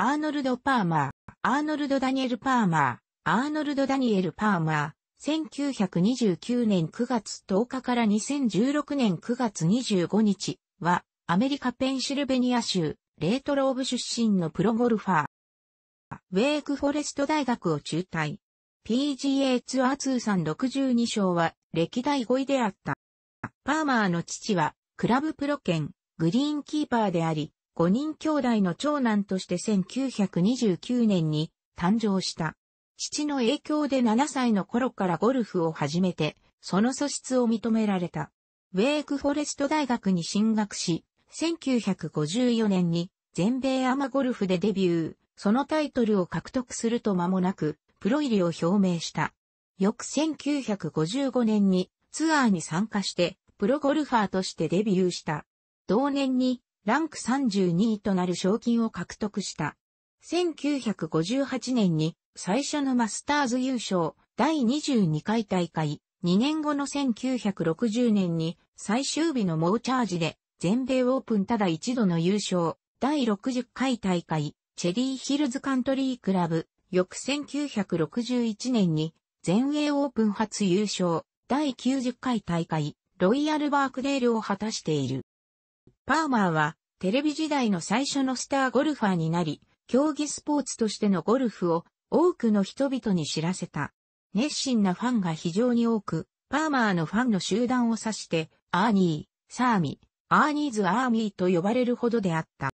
アーノルド・パーマー、アーノルド・ダニエル・パーマー、アーノルド・ダニエル・パーマー、1929年9月10日から2016年9月25日は、アメリカ・ペンシルベニア州、レートローブ出身のプロゴルファー。ウェイクフォレスト大学を中退。PGA ツアー通算62勝は歴代5位であった。パーマーの父はクラブプロ兼グリーンキーパーであり、5人兄弟の長男として1929年に誕生した。父の影響で7歳の頃からゴルフを始めて、その素質を認められた。ウェークフォレスト大学に進学し、1954年に全米アマゴルフでデビュー、そのタイトルを獲得すると間もなく、プロ入りを表明した。翌1955年にツアーに参加して、プロゴルファーとしてデビューした。同年にランク32位となる賞金を獲得した。1958年に最初のマスターズ優勝第22回大会、2年後の1960年に最終日の猛チャージで全米オープンただ一度の優勝第60回大会、チェリーヒルズカントリークラブ、翌1961年に全英オープン初優勝第90回大会、ロイヤルバークデールを果たしている。パーマーはテレビ時代の最初のスターゴルファーになり、競技スポーツとしてのゴルフを多くの人々に知らせた。熱心なファンが非常に多く、パーマーのファンの集団を指して、アーニー、サーミ、アーニーズ・アーミーと呼ばれるほどであった。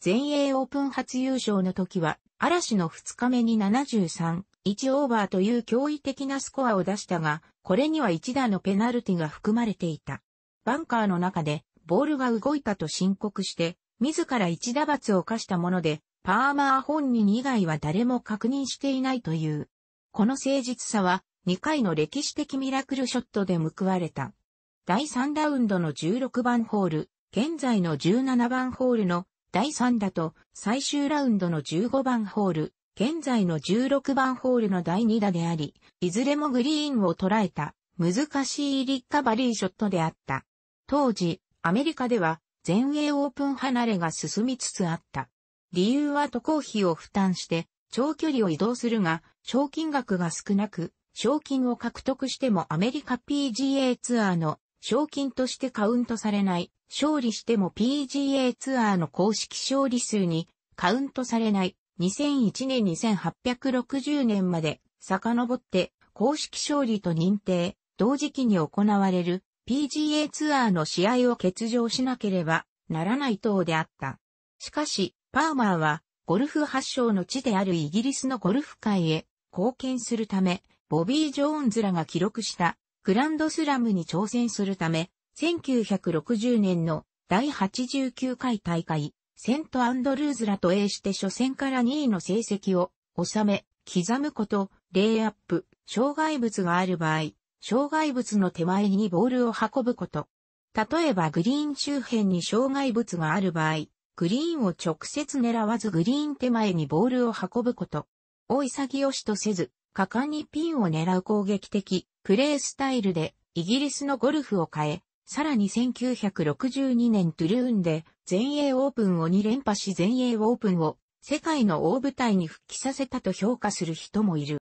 全英オープン初優勝の時は、嵐の2日目に73、1オーバーという驚異的なスコアを出したが、これには一打のペナルティが含まれていた。バンカーの中でボールが動いたと申告して、自ら一打罰を課したもので、パーマー本人以外は誰も確認していないという。この誠実さは、2回の歴史的ミラクルショットで報われた。第3ラウンドの16番ホール、現在の17番ホールの第3打と最終ラウンドの15番ホール、現在の16番ホールの第2打であり、いずれもグリーンを捉えた難しいリカバリーショットであった。当時、アメリカでは全英オープン離れが進みつつあった。理由は渡航費を負担して長距離を移動するが、賞金額が少なく、賞金を獲得してもアメリカ PGA ツアーの賞金としてカウントされない、勝利しても PGA ツアーの公式勝利数にカウントされない、2001年2860年まで遡って公式勝利と認定、同時期に行われる PGA ツアーの試合を欠場しなければならない等であった。しかし、パーマーは、ゴルフ発祥の地であるイギリスのゴルフ界へ貢献するため、ボビー・ジョーンズらが記録したグランドスラムに挑戦するため、1960年の第89回大会、セントアンドルーズらと A して初戦から2位の成績を収め、刻むこと、レイアップ、障害物がある場合、障害物の手前にボールを運ぶこと。例えばグリーン周辺に障害物がある場合、グリーンを直接狙わずグリーン手前にボールを運ぶこと。を潔しとせず、果敢にピンを狙う攻撃的、プレースタイルで、イギリスのゴルフを変え、さらに1962年トゥルーンで、全英オープンを2連覇し全英オープンを、世界の大舞台に復帰させたと評価する人もいる。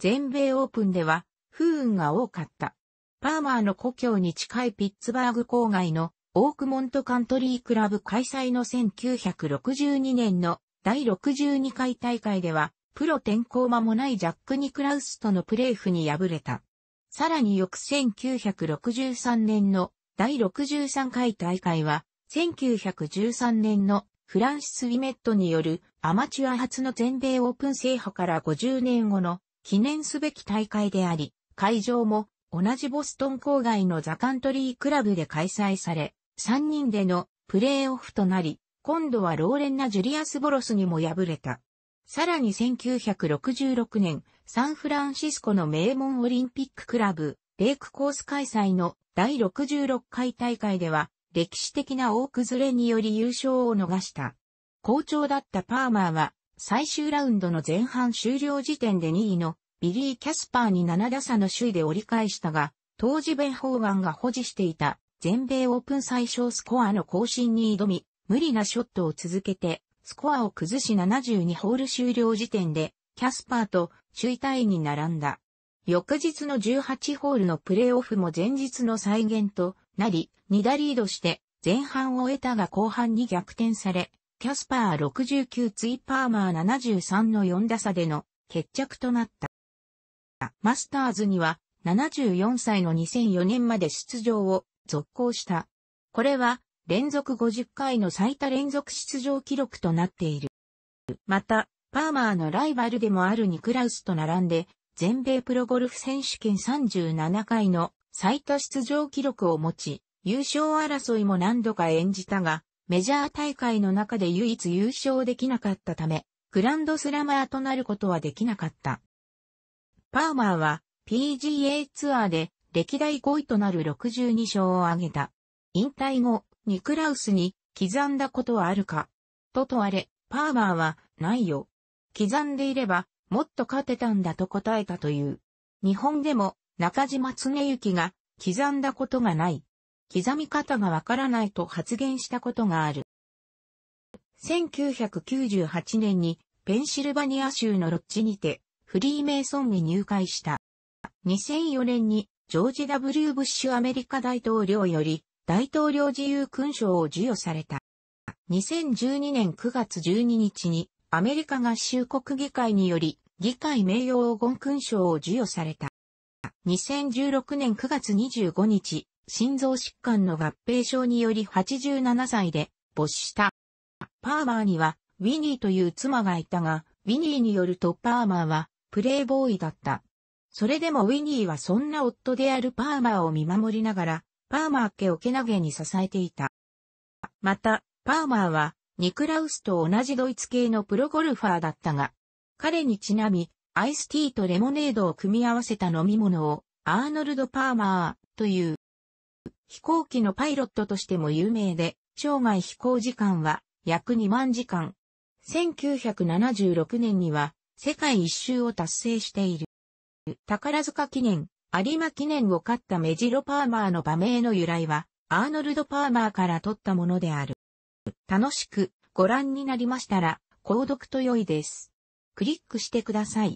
全米オープンでは、不運が多かった。パーマーの故郷に近いピッツバーグ郊外のオークモントカントリークラブ開催の1962年の第62回大会では、プロ転向間もないジャック・ニクラウスとのプレーフに敗れた。さらに翌1963年の第63回大会は、1913年のフランシス・ウィメットによるアマチュア初の全米オープン制覇から50年後の記念すべき大会であり、会場も同じボストン郊外のザカントリークラブで開催され、3人でのプレーオフとなり、今度はローレンナ・ジュリアス・ボロスにも敗れた。さらに1966年、サンフランシスコの名門オリンピッククラブ、レイクコース開催の第66回大会では、歴史的な大崩れにより優勝を逃した。好調だったパーマーは、最終ラウンドの前半終了時点で2位のビリー・キャスパーに7打差の首位で折り返したが、当時ベン・ホーガンが保持していた全米オープン最小スコアの更新に挑み、無理なショットを続けて、スコアを崩し72ホール終了時点で、キャスパーと首位タに並んだ。翌日の18ホールのプレーオフも前日の再現となり、2打リードして前半を終えたが後半に逆転され、キャスパー69ツイパーマー73の4打差での決着となった。。マスターズには74歳の2004年まで出場を続行した。これは連続50回の最多連続出場記録となっている。また、パーマーのライバルでもあるニクラウスと並んで、全米プロゴルフ選手権37回の最多出場記録を持ち、優勝争いも何度か演じたが、メジャー大会の中で唯一優勝できなかったため、グランドスラマーとなることはできなかった。パーマーは PGA ツアーで歴代5位となる62勝を挙げた。引退後、ニクラウスに刻んだことはあるかと問われ、パーマーはないよ。刻んでいればもっと勝てたんだと答えたという。日本でも中島恒幸が刻んだことがない。刻み方がわからないと発言したことがある。1998年にペンシルバニア州のロッジにてフリーメイソンに入会した。2004年にジョージ・ W・ ブッシュアメリカ大統領より大統領自由勲章を授与された。2012年9月12日にアメリカ合衆国議会により議会名誉黄金勲章を授与された。2016年9月25日、心臓疾患の合併症により87歳で没した。パーマーにはウィニーという妻がいたが、ウィニーによるとパーマーはプレイボーイだった。それでもウィニーはそんな夫であるパーマーを見守りながら、パーマー家をけなげに支えていた。また、パーマーは、ニクラウスと同じドイツ系のプロゴルファーだったが、彼にちなみ、アイスティーとレモネードを組み合わせた飲み物を、アーノルド・パーマーという、飛行機のパイロットとしても有名で、生涯飛行時間は約2万時間。1976年には世界一周を達成している。宝塚記念、有馬記念を勝ったメジロ・パーマーの場名の由来は、アーノルド・パーマーから取ったものである。楽しくご覧になりましたら、購読と良いです。クリックしてください。